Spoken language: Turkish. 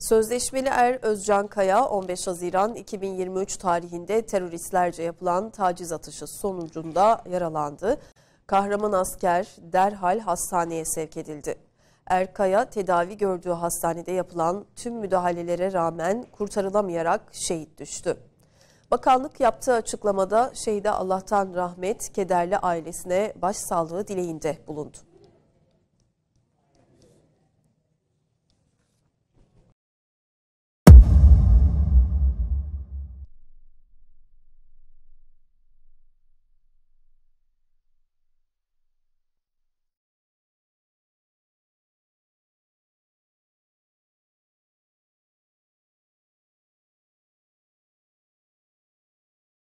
Sözleşmeli Er Özcan Kaya 15 Haziran 2023 tarihinde teröristlerce yapılan taciz atışı sonucunda yaralandı. Kahraman asker derhal hastaneye sevk edildi. Erkaya tedavi gördüğü hastanede yapılan tüm müdahalelere rağmen kurtarılamayarak şehit düştü. Bakanlık yaptığı açıklamada şehide Allah'tan rahmet, kederli ailesine başsağlığı dileğinde bulundu.